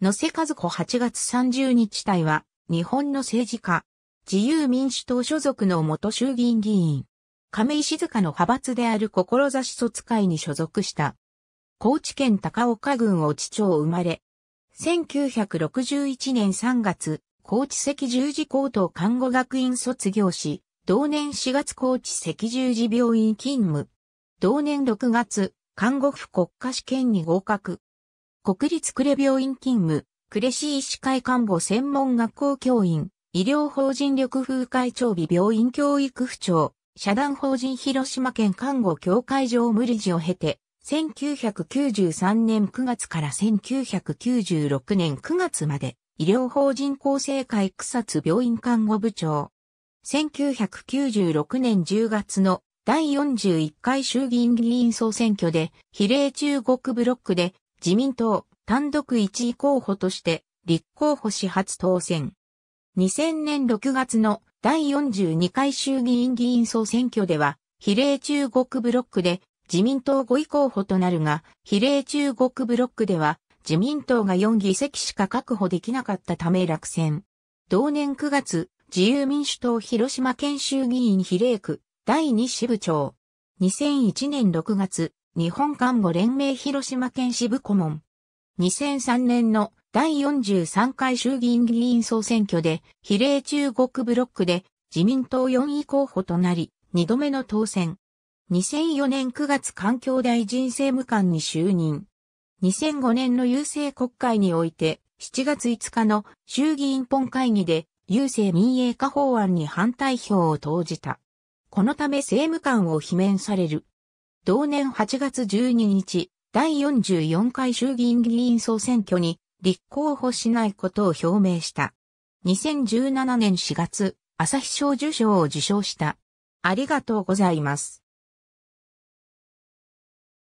野瀬和子8月30日隊は、日本の政治家、自由民主党所属の元衆議院議員、亀井静香の派閥である志卒会に所属した。高知県高岡郡を地町生まれ、1961年3月、高知赤十字高等看護学院卒業し、同年4月高知赤十字病院勤務。同年6月、看護婦国家試験に合格。国立呉病院勤務、呉市医師会看護専門学校教員、医療法人緑風会長美病院教育部長、社団法人広島県看護協会常務理事を経て、1993年9月から1996年9月まで、医療法人厚生会草津病院看護部長。1996年10月の第41回衆議院議員総選挙で、比例中国ブロックで自民党単独1位候補として立候補し初当選。2000年6月の第42回衆議院議員総選挙では、比例中国ブロックで自民党5位候補となるが、比例中国ブロックでは自民党が4議席しか確保できなかったため落選。同年9月、自由民主党広島県衆議院比例区第2支部長。2001年6月、日本看護連盟広島県支部顧問。2003年の第43回衆議院議員総選挙で比例中国ブロックで自民党4位候補となり、2度目の当選。2004年9月環境大臣政務官に就任。2005年の郵政国会において、7月5日の衆議院本会議で郵政民営化法案に反対票を投じた。このため政務官を罷免される。同年8月12日、第44回衆議院議員総選挙に立候補しないことを表明した。2017年4月、朝日賞受賞を受賞した。ありがとうございます。